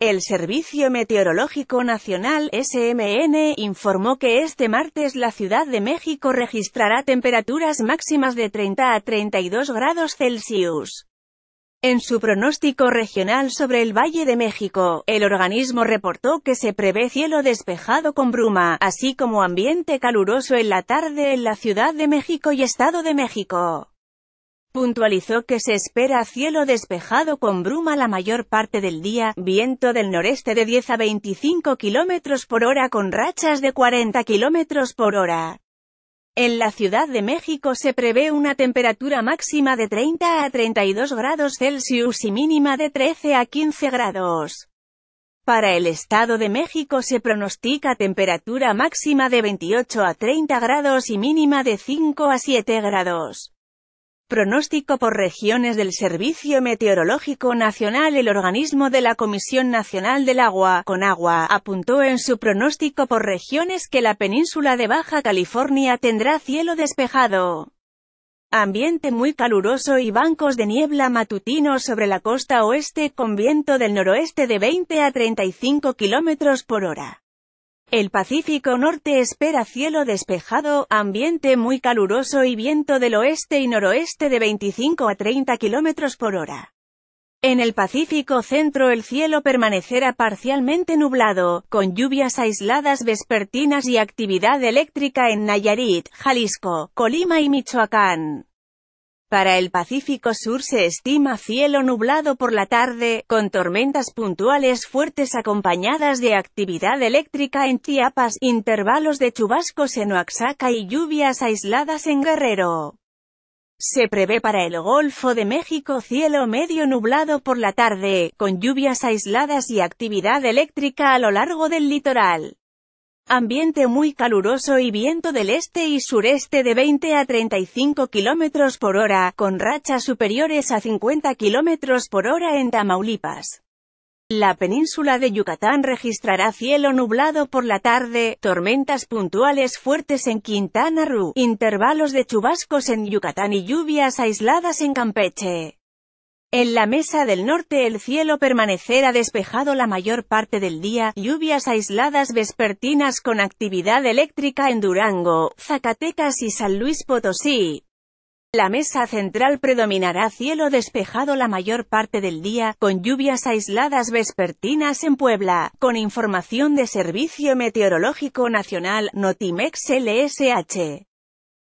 El Servicio Meteorológico Nacional SMN informó que este martes la Ciudad de México registrará temperaturas máximas de 30 a 32 grados Celsius. En su pronóstico regional sobre el Valle de México, el organismo reportó que se prevé cielo despejado con bruma, así como ambiente caluroso en la tarde en la Ciudad de México y Estado de México puntualizó que se espera cielo despejado con bruma la mayor parte del día, viento del noreste de 10 a 25 km por hora con rachas de 40 km por hora. En la Ciudad de México se prevé una temperatura máxima de 30 a 32 grados Celsius y mínima de 13 a 15 grados. Para el Estado de México se pronostica temperatura máxima de 28 a 30 grados y mínima de 5 a 7 grados. Pronóstico por regiones del Servicio Meteorológico Nacional El organismo de la Comisión Nacional del Agua, con agua apuntó en su pronóstico por regiones que la península de Baja California tendrá cielo despejado. Ambiente muy caluroso y bancos de niebla matutino sobre la costa oeste con viento del noroeste de 20 a 35 km por hora. El Pacífico Norte espera cielo despejado, ambiente muy caluroso y viento del oeste y noroeste de 25 a 30 km por hora. En el Pacífico Centro el cielo permanecerá parcialmente nublado, con lluvias aisladas vespertinas y actividad eléctrica en Nayarit, Jalisco, Colima y Michoacán. Para el Pacífico Sur se estima cielo nublado por la tarde, con tormentas puntuales fuertes acompañadas de actividad eléctrica en Chiapas, intervalos de chubascos en Oaxaca y lluvias aisladas en Guerrero. Se prevé para el Golfo de México cielo medio nublado por la tarde, con lluvias aisladas y actividad eléctrica a lo largo del litoral. Ambiente muy caluroso y viento del este y sureste de 20 a 35 km por hora, con rachas superiores a 50 km por hora en Tamaulipas. La península de Yucatán registrará cielo nublado por la tarde, tormentas puntuales fuertes en Quintana Roo, intervalos de chubascos en Yucatán y lluvias aisladas en Campeche. En la mesa del norte el cielo permanecerá despejado la mayor parte del día, lluvias aisladas vespertinas con actividad eléctrica en Durango, Zacatecas y San Luis Potosí. La mesa central predominará cielo despejado la mayor parte del día, con lluvias aisladas vespertinas en Puebla, con información de Servicio Meteorológico Nacional, Notimex LSH.